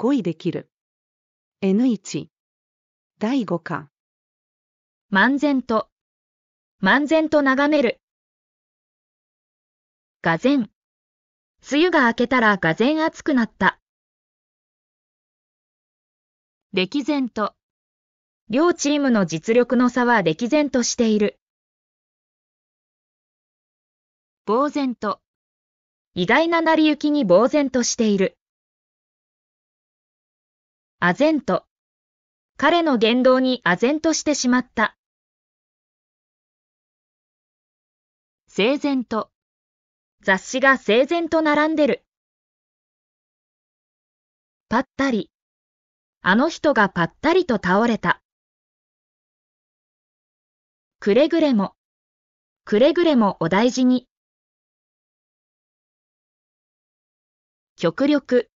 5位できる。N1 第5巻漫然と漫然と眺めるがぜん梅雨が明けたらがぜん暑くなった歴然と両チームの実力の差は歴然としている呆然と意外な成り行きに呆然としている唖然と。彼の言動に唖然としてしまった。整然と。雑誌が整然と並んでる。ぱったり。あの人がぱったりと倒れた。くれぐれも。くれぐれもお大事に。極力。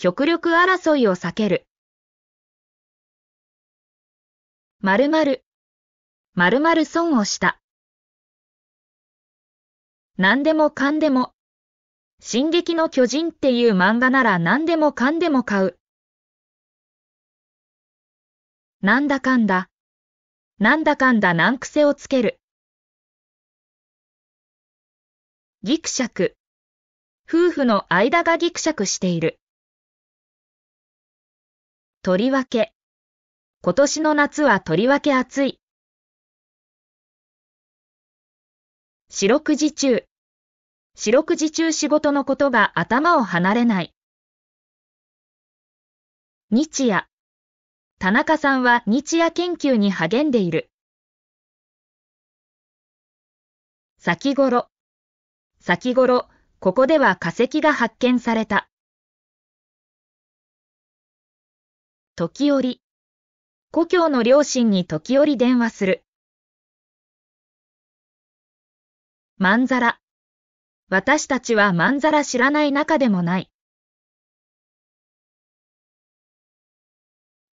極力争いを避ける。〇〇まる損をした。何でもかんでも。進撃の巨人っていう漫画なら何でもかんでも買う。なんだかんだ。なんだかんだ難癖をつける。ギクシャク。夫婦の間がギクシャクしている。とりわけ。今年の夏はとりわけ暑い。四六時中。四六時中仕事のことが頭を離れない。日夜。田中さんは日夜研究に励んでいる。先頃。先頃、ここでは化石が発見された。時折。故郷の両親に時折電話する。まんざら。私たちはまんざら知らない中でもない。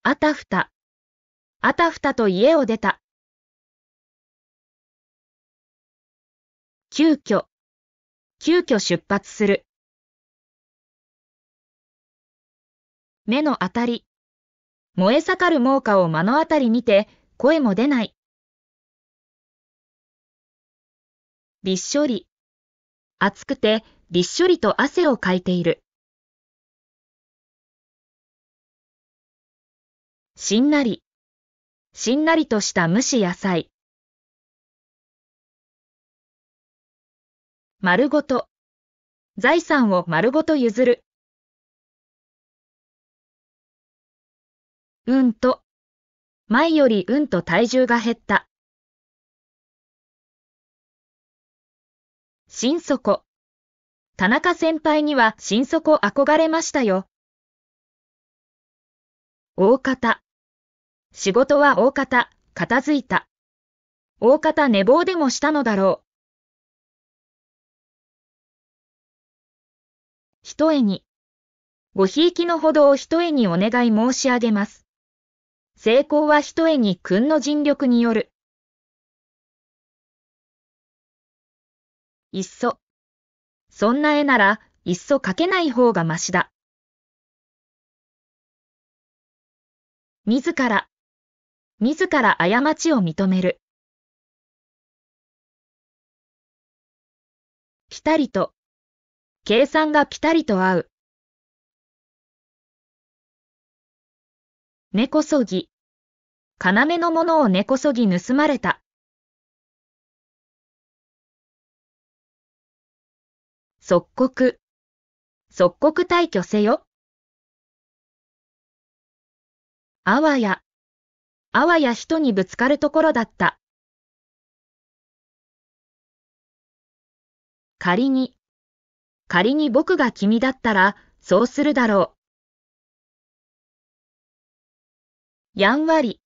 あたふた。あたふたと家を出た。急遽。急遽出発する。目の当たり。燃え盛る猛火を目の当たり見て、声も出ない。びっしょり。暑くて、びっしょりと汗をかいている。しんなり。しんなりとした蒸し野菜。丸ごと。財産を丸ごと譲る。うんと。前よりうんと体重が減った。心底。田中先輩には心底憧れましたよ。大方。仕事は大方、片付いた。大方寝坊でもしたのだろう。ひとえに。ごひいきのほどをひとえにお願い申し上げます。成功はひとえに君の尽力による。いっそ。そんな絵なら、いっそ描けない方がましだ。自ら。自ら過ちを認める。ぴたりと。計算がぴたりと合う。根こそぎ。要のものを根こそぎ盗まれた。即刻。即刻退去せよ。あわや。あわや人にぶつかるところだった。仮に。仮に僕が君だったら、そうするだろう。やんわり。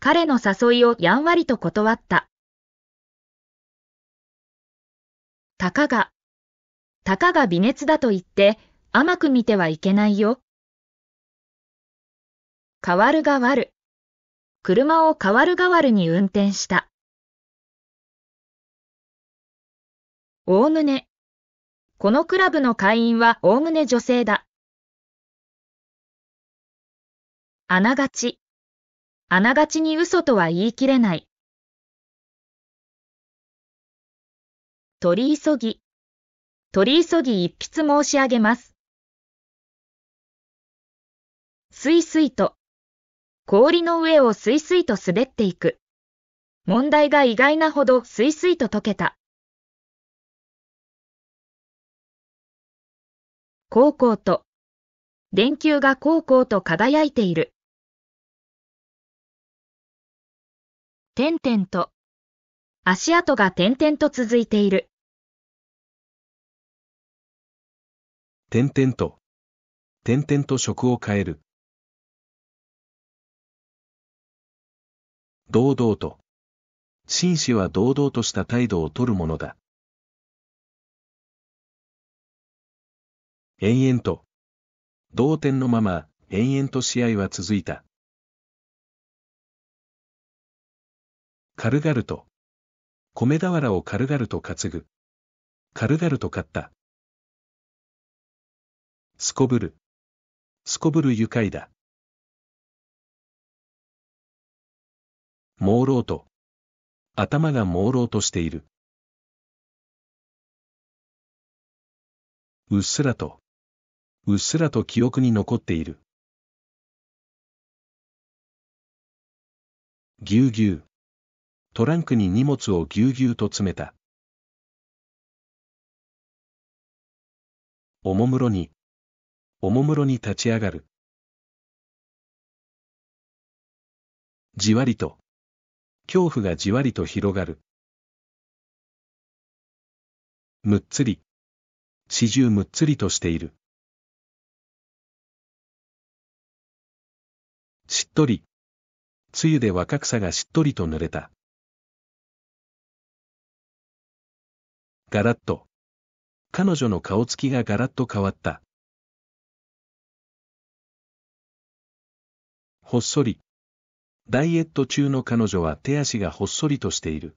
彼の誘いをやんわりと断った。たかが、たかが微熱だと言って甘く見てはいけないよ。変わるがわる。車を変わるがわるに運転した。おおむね。このクラブの会員はおおむね女性だ。あながち。あながちに嘘とは言い切れない。取り急ぎ。取り急ぎ一筆申し上げます。すいすいと。氷の上をすいすいと滑っていく。問題が意外なほどすいすいと解けた。こうこうと。電球がこうこうと輝いている。点々と。足跡が点々と続いている。点々と。点々と職を変える。堂々と。紳士は堂々とした態度をとるものだ。延々と。同点のまま、延々と試合は続いた。軽々と。米俵を軽々と担ぐ。軽々と買った。すこぶる。すこぶる愉快だ。朦朧と。頭が朦朧としている。うっすらと。うっすらと記憶に残っている。ぎゅうぎゅう。トランクに荷物をぎゅうぎゅうと詰めた。おもむろに、おもむろに立ち上がる。じわりと、恐怖がじわりと広がる。むっつり、四うむっつりとしている。しっとり、梅雨で若草がしっとりと濡れた。ガラッと。彼女の顔つきがガラッと変わった。ほっそり。ダイエット中の彼女は手足がほっそりとしている。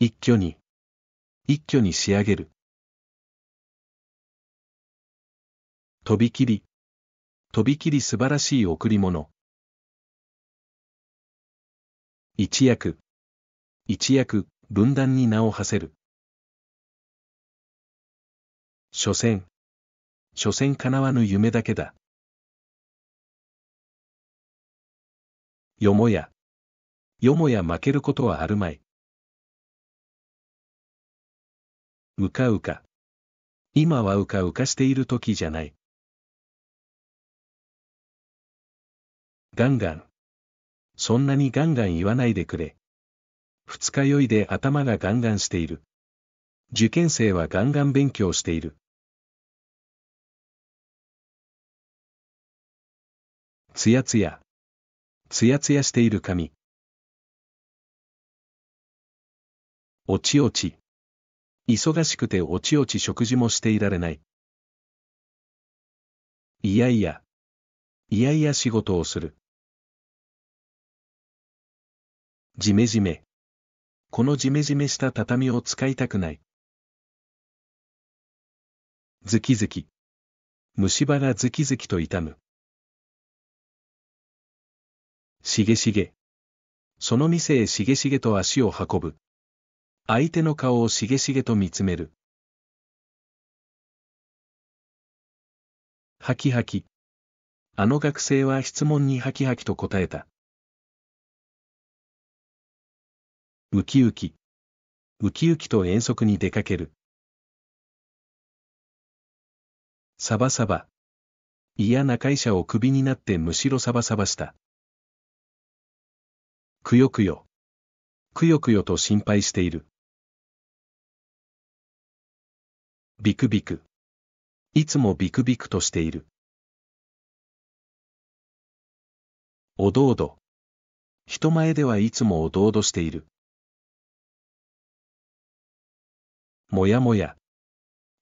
一挙に。一挙に仕上げる。とびきり。とびきり素晴らしい贈り物。一役。一役、分断に名を馳せる。所詮。所詮叶わぬ夢だけだ。よもや。よもや負けることはあるまい。うかうか。今はうかうかしている時じゃない。ガンガン。そんなにガンガン言わないでくれ。二日酔いで頭がガンガンしている。受験生はガンガン勉強している。つやつや。つやつやしている髪。おちおち。忙しくておちおち食事もしていられない。いやいや。いやいや仕事をする。じめじめ。このジメジメした畳を使いたくない。ズキズキ。虫歯ズキズキと痛む。しげしげ。その店へしげしげと足を運ぶ。相手の顔をしげしげと見つめる。はきはき。あの学生は質問にはきはきと答えた。ウキウキ。ウキウキと遠足に出かける。サバサバ。嫌な会社をクビになってむしろサバサバした。くよくよ。くよくよと心配している。ビクビク。いつもビクビクとしている。おどおど。人前ではいつもおどおどしている。もやもや。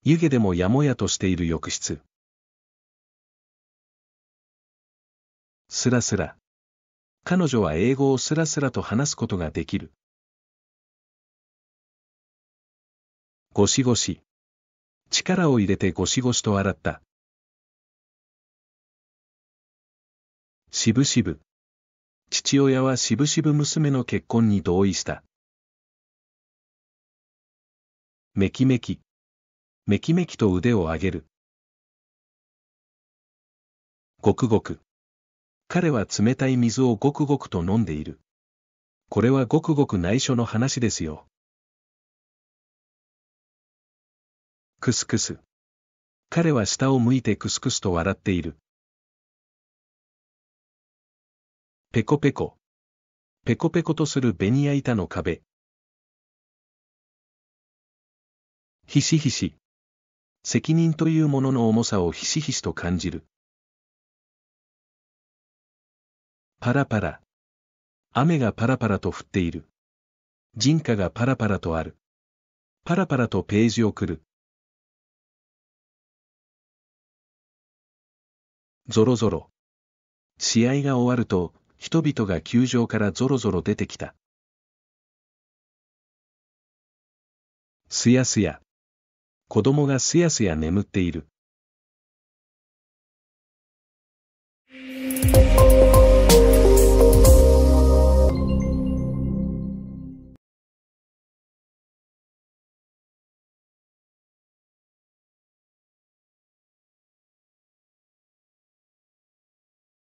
湯気でもやもやとしている浴室。すらすら。彼女は英語をすらすらと話すことができる。ゴシゴシ。力を入れてゴシゴシと洗った。しぶしぶ。父親はしぶしぶ娘の結婚に同意した。めきめき。めきめきと腕を上げる。ごくごく。彼は冷たい水をごくごくと飲んでいる。これはごくごく内緒の話ですよ。くすくす。彼は下を向いてくすくすと笑っている。ペコペコ。ペコペコとするベニヤ板の壁。ひしひし。責任というものの重さをひしひしと感じる。パラパラ。雨がパラパラと降っている。人家がパラパラとある。パラパラとページをくる。ぞろぞろ。試合が終わると、人々が球場からぞろぞろ出てきた。すやすや。子供がすやすや眠っている。